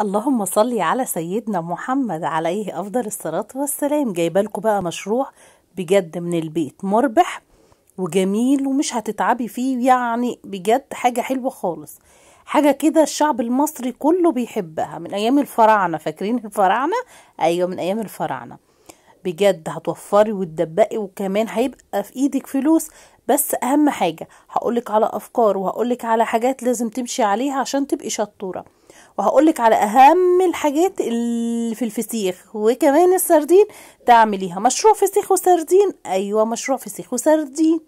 اللهم صل على سيدنا محمد عليه افضل الصلاه والسلام جايبه لكم بقى مشروع بجد من البيت مربح وجميل ومش هتتعبي فيه يعني بجد حاجه حلوه خالص حاجه كده الشعب المصري كله بيحبها من ايام الفراعنه فاكرين الفراعنه ايوه من ايام الفراعنه بجد هتوفري وتدبقي وكمان هيبقى في ايدك فلوس بس اهم حاجه هقولك على افكار وهقولك على حاجات لازم تمشي عليها عشان تبقي شطوره وهقولك على اهم الحاجات اللي في الفسيخ وكمان السردين تعمليها مشروع فسيخ وسردين ايوه مشروع فسيخ وسردين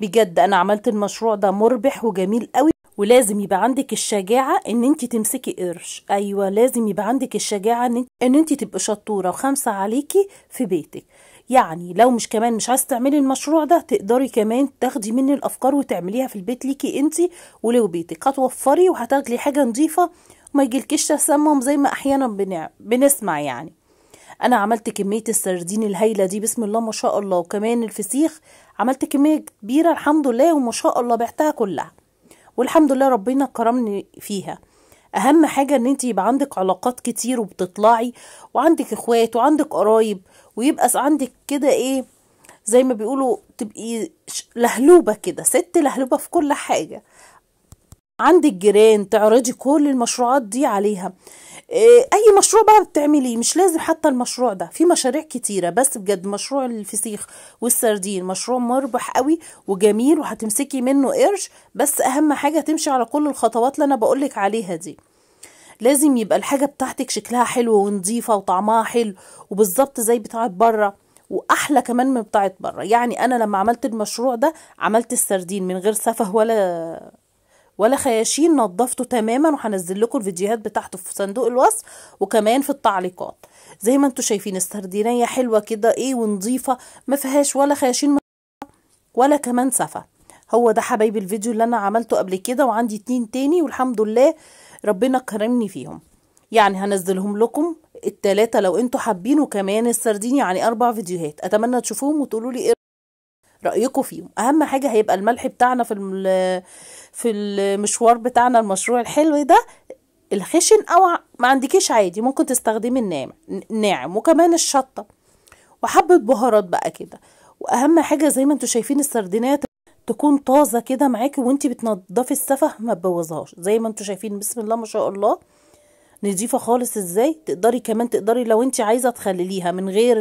بجد انا عملت المشروع ده مربح وجميل قوي ولازم يبقى عندك الشجاعة ان انت تمسكي قرش ايوة لازم يبقى عندك الشجاعة ان انت تبقى شطورة وخمسة عليكي في بيتك يعني لو مش كمان مش عايز تعملي المشروع ده تقدري كمان تاخدي مني الافكار وتعمليها في البيت ليكي انت ولو بيتك هتوفري وهتاخدي حاجة نظيفة ما يجيلكش تسمم زي ما احيانا بنسمع يعني انا عملت كميه السردين الهايله دي بسم الله ما شاء الله وكمان الفسيخ عملت كميه كبيره الحمد لله وما شاء الله بعتها كلها والحمد لله ربنا كرمني فيها اهم حاجه ان انت يبقى عندك علاقات كتير وبتطلعي وعندك اخوات وعندك قرايب ويبقى عندك كده ايه زي ما بيقولوا تبقي لهلوبه كده ست لهلوبه في كل حاجه عند الجيران تعرضي كل المشروعات دي عليها إيه، اي مشروع بقى بتعمليه مش لازم حتى المشروع ده في مشاريع كتيره بس بجد مشروع الفسيخ والسردين مشروع مربح قوي وجميل وهتمسكي منه قرش بس اهم حاجه تمشي على كل الخطوات اللي انا بقولك عليها دي لازم يبقى الحاجه بتاعتك شكلها حلو ونظيفه وطعمها حلو وبالظبط زي بتاعه بره واحلى كمان من بتاعه بره يعني انا لما عملت المشروع ده عملت السردين من غير سفه ولا ولا خياشيم نظفته تماما وهنزل لكم الفيديوهات بتاعته في صندوق الوصف وكمان في التعليقات زي ما انتم شايفين السردينيه حلوه كده ايه ونظيفه ما فيهاش ولا خياشيم ولا كمان سفه هو ده حبايبي الفيديو اللي انا عملته قبل كده وعندي اتنين تاني والحمد لله ربنا كرمني فيهم يعني هنزلهم لكم التلاتة لو انتم حابين وكمان السردين يعني اربع فيديوهات اتمنى تشوفوهم وتقولوا لي ايه رايكم فيهم اهم حاجه هيبقى الملح بتاعنا في في المشوار بتاعنا المشروع الحلو ده الخشن او ما عندكيش عادي ممكن تستخدمي الناعم ناعم وكمان الشطه وحبه بهارات بقى كده واهم حاجه زي ما انتم شايفين السردينات تكون طازه كده معاكي وانت بتنضفي السفه ما تبوظهاش زي ما انتم شايفين بسم الله ما شاء الله نضيفه خالص ازاي تقدري كمان تقدري لو انت عايزه تخلليها من غير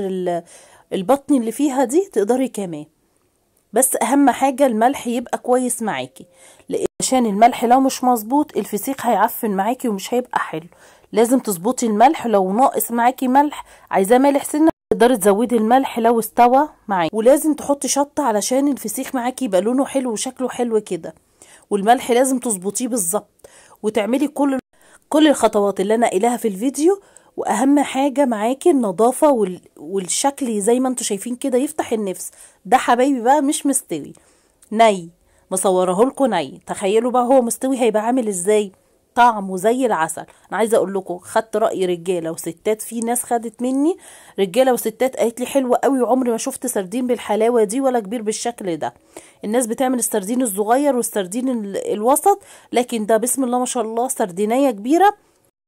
البطن اللي فيها دي تقدري كمان بس اهم حاجة الملح يبقى كويس معاكي عشان الملح لو مش مظبوط الفسيخ هيعفن معاكي ومش هيبقى حلو لازم تظبطي الملح لو ناقص معاكي ملح عايزاه مالح سنه تقدري تزودي الملح لو استوى معاكي ولازم تحطي شطه علشان الفسيخ معاكي يبقى لونه حلو وشكله حلو كده والملح لازم تظبطيه بالظبط وتعملي كل كل الخطوات اللي انا قايلاها في الفيديو واهم حاجه معاكي النظافه وال... والشكل زي ما انتوا شايفين كده يفتح النفس ده حبايبي بقى مش مستوي ني مصوره لكم ني تخيلوا بقى هو مستوي هيبقى عامل ازاي طعمه زي العسل انا عايزه اقول لكم خدت راي رجاله وستات في ناس خدت مني رجاله وستات قالت لي حلوه قوي عمري ما شفت سردين بالحلاوه دي ولا كبير بالشكل ده الناس بتعمل السردين الصغير والسردين الوسط لكن ده بسم الله ما شاء الله سردينيه كبيره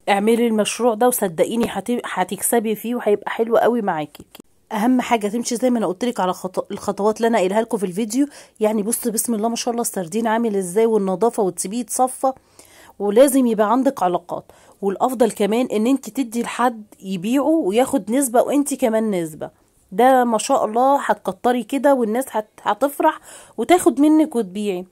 اعملي المشروع ده وصدقيني هتكسبي فيه وهيبقى حلو قوي معاكي اهم حاجه تمشي زي ما انا قلت لك على خطو... الخطوات اللي انا قايلها لكم في الفيديو يعني بص بسم الله ما شاء الله السردين عامل ازاي والنظافه وتسيبيه يتصفى ولازم يبقى عندك علاقات والافضل كمان ان انت تدي لحد يبيعه وياخد نسبه وانت كمان نسبه ده ما شاء الله هتكتري كده والناس هت... هتفرح وتاخد منك وتبيعي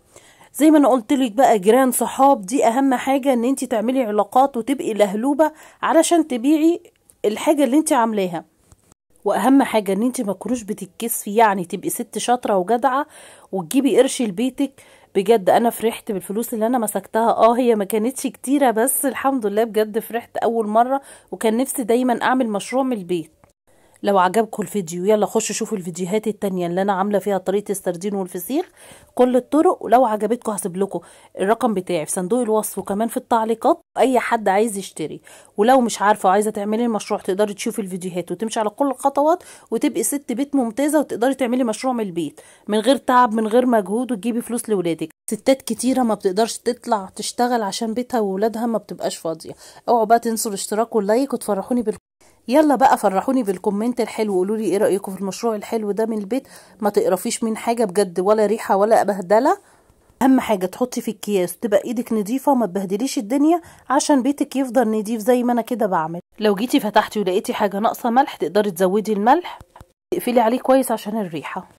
زي ما انا قلت لك بقى جيران صحاب دي اهم حاجه ان انت تعملي علاقات وتبقي لهلوبه علشان تبيعي الحاجه اللي انت عاملاها واهم حاجه ان انت ما تكونيش بتتكسفي يعني تبقي ست شاطره وجدعه وتجيبي قرش لبيتك بجد انا فرحت بالفلوس اللي انا مسكتها اه هي ما كانتش كتيره بس الحمد لله بجد فرحت اول مره وكان نفسي دايما اعمل مشروع من البيت لو عجبكم الفيديو يلا خشوا شوفوا الفيديوهات التانية اللي انا عامله فيها طريقه السردين والفسيخ كل الطرق ولو عجبتكم هسيب لكم الرقم بتاعي في صندوق الوصف وكمان في التعليقات اي حد عايز يشتري ولو مش عارفه وعايزه تعملي المشروع تقدري تشوفي الفيديوهات وتمشي على كل الخطوات وتبقي ست بيت ممتازه وتقدري تعملي مشروع من البيت من غير تعب من غير مجهود وتجيبي فلوس لاولادك ستات كتيره ما بتقدرش تطلع تشتغل عشان بيتها وولادها ما بتبقاش فاضيه اوعوا بقى تنسوا الاشتراك واللايك وتفرحوني بال يلا بقى فرحوني بالكومنت الحلو قولوا لي ايه رايكم في المشروع الحلو ده من البيت ما تقرفيش من حاجه بجد ولا ريحه ولا بهدله اهم حاجه تحطي في اكياس تبقى ايدك نظيفه وما تبهدليش الدنيا عشان بيتك يفضل نضيف زي ما انا كده بعمل لو جيتي فتحتي ولقيتي حاجه ناقصه ملح تقدري تزودي الملح تقفلي عليه كويس عشان الريحه